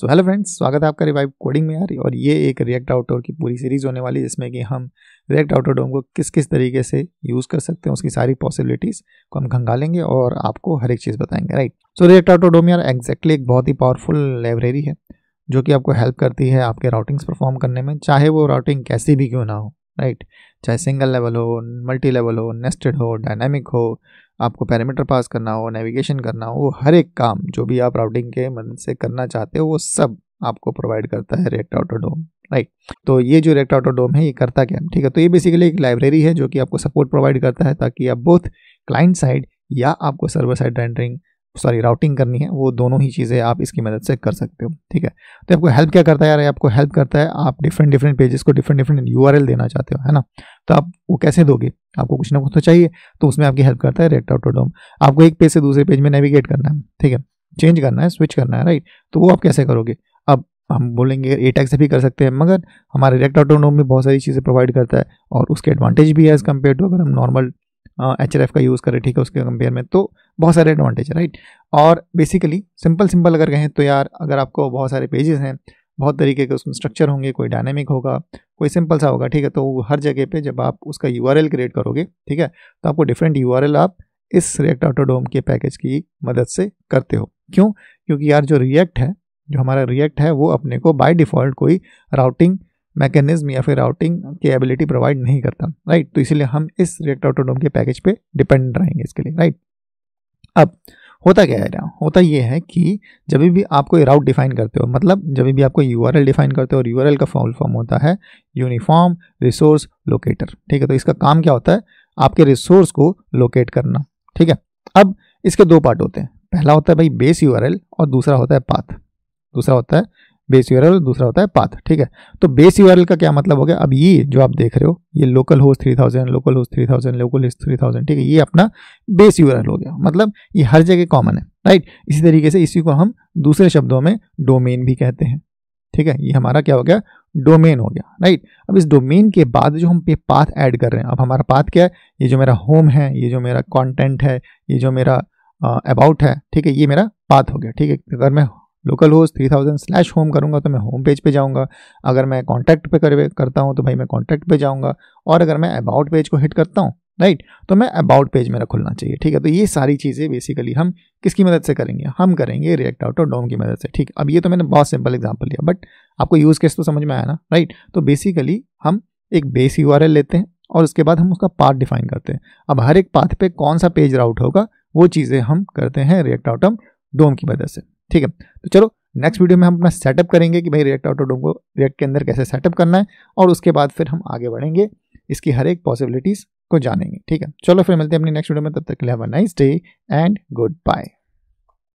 so hello friends स्वागत है आपका रिवाइव कोडिंग में यार और ये एक रिएक्ट आउटडोर की पूरी सीरीज़ होने वाली है जिसमें कि हम रिएक्ट आउटडोर डोम को किस किस तरीके से यूज़ कर सकते हैं उसकी सारी पॉसिबिलिटीज़ को हम खंगालेंगे और आपको हर एक चीज़ बताएंगे right so React router DOM यार एग्जैक्टली एक बहुत ही पावरफुल लाइब्रेरी है जो कि आपको हेल्प करती है आपके राउटिंग्स परफॉर्म करने में चाहे वो राउटिंग कैसी भी क्यों ना हो राइट चाहे सिंगल लेवल हो मल्टी लेवल हो नेस्टेड हो डायनामिक हो आपको पैरामीटर पास करना हो नेविगेशन करना हो वो हर एक काम जो भी आप राउटिंग के मदद से करना चाहते हो वो सब आपको प्रोवाइड करता है रेक्ट आउटोडोम राइट तो ये जो रेक्ट आउटोडोम है ये करता क्या ठीक है तो ये बेसिकली एक लाइब्रेरी है जो कि आपको सपोर्ट प्रोवाइड करता है ताकि आप बोथ क्लाइंट साइड या आपको server side rendering sorry routing करनी है वो दोनों ही चीज़ें आप इसकी मदद से कर सकते हो ठीक है तो आपको हेल्प क्या करता है यार आपको हेल्प करता है आप डिफरेंट डिफरेंट पेजेस को डिफरेंट डिफरेंट यू देना चाहते हो है ना तो आप वो कैसे दोगे आपको कुछ ना कुछ तो चाहिए तो उसमें आपकी हेल्प करता है रेक्ट आउटोडोम आपको एक पेज से दूसरे पेज में नेविगेट करना है ठीक है चेंज करना है स्विच करना है राइट तो वो आप कैसे करोगे अब हम बोलेंगे ए टैक्स से भी कर सकते हैं मगर हमारे रेक्ट ऑटोनोम में बहुत सारी चीज़ें प्रोवाइड करता है और उसके एडवांटेज भी है एज़ कम्पेयर टू अगर हम नॉर्मल एच का यूज़ करें ठीक है उसके कंपेयर में तो बहुत सारे एडवांटेज है राइट और बेसिकली सिंपल सिंपल अगर कहें तो यार अगर आपको बहुत सारे पेजेस हैं बहुत तरीके के उसमें स्ट्रक्चर होंगे कोई डायनेमिक होगा कोई सिंपल सा होगा ठीक है तो हर जगह पे जब आप उसका यू क्रिएट करोगे ठीक है तो आपको डिफरेंट यू आप इस रिएक्ट ऑटोडोम के पैकेज की मदद से करते हो क्यों क्योंकि यार जो रिएक्ट है जो हमारा रिएक्ट है वो अपने को बाई डिफ़ॉल्ट कोई राउटिंग मैकेनिज्म या फिर राउटिंग की एबिलिटी प्रोवाइड नहीं करता राइट तो इसीलिए हम इस रिएक्ट ऑटोडोम के पैकेज पे डिपेंड रहेंगे इसके लिए राइट अब होता क्या है होता ये है कि जब भी आप कोई राउट डिफाइन करते हो मतलब जब भी आपको यू डिफाइन करते हो और यू का फॉल फॉर्म होता है यूनिफॉर्म रिसोर्स लोकेटर ठीक है तो इसका काम क्या होता है आपके रिसोर्स को लोकेट करना ठीक है अब इसके दो पार्ट होते हैं पहला होता है भाई बेस यू और दूसरा होता है पाथ दूसरा होता है बेस यूआरएल दूसरा होता है पाथ ठीक है तो बेस यूआरएल का क्या मतलब हो गया अब ये जो आप देख रहे हो ये localhost thousand localhost thousand localhost three thousand ठीक है ये अपना बेस यूआरएल हो गया मतलब ये हर जगह कॉमन है राइट इसी तरीके से इसी को हम दूसरे शब्दों में डोमेन भी कहते हैं ठीक है ये हमारा क्या हो गया डोमेन हो गया राइट अब इस डोमेन के बाद जो हम ये पाथ ऐड कर रहे हैं अब हमारा पाथ क्या है ये जो मेरा होम है ये जो मेरा कॉन्टेंट है ये जो मेरा अबाउट है ठीक है ये मेरा पाथ हो गया ठीक है अगर मैं localhost three thousand slash home करूँगा तो मैं होम पेज पे जाऊँगा अगर मैं कॉन्टैक्ट पे कर करता हूँ तो भाई मैं कॉन्टैक्ट पे जाऊँगा और अगर मैं अबाउट पेज को हिट करता हूँ राइट तो मैं अबाउट पेज मेरा खुलना चाहिए ठीक है तो ये सारी चीज़ें बेसिकली हम किसकी मदद से करेंगे हम करेंगे रिएक्ट आउट और डोम की मदद से ठीक अब ये तो मैंने बहुत सिंपल एग्जाम्पल लिया बट आपको यूज़ केस तो समझ में आया ना राइट तो बेसिकली हम एक बेस यू लेते हैं और उसके बाद हम उसका पाथ डिफाइन करते हैं अब हर एक पाथ पे कौन सा पेज राउट होगा वो चीज़ें हम करते हैं रिएक्ट आउट डोम की मदद से ठीक है तो चलो नेक्स्ट वीडियो में हम अपना सेटअप करेंगे कि भाई रिएक्ट ऑटोडोम को रिएक्ट के अंदर कैसे सेटअप करना है और उसके बाद फिर हम आगे बढ़ेंगे इसकी हर एक पॉसिबिलिटीज़ को जानेंगे ठीक है चलो फिर मिलते हैं अपनी नेक्स्ट वीडियो में तब तक के लिए have a nice day and good bye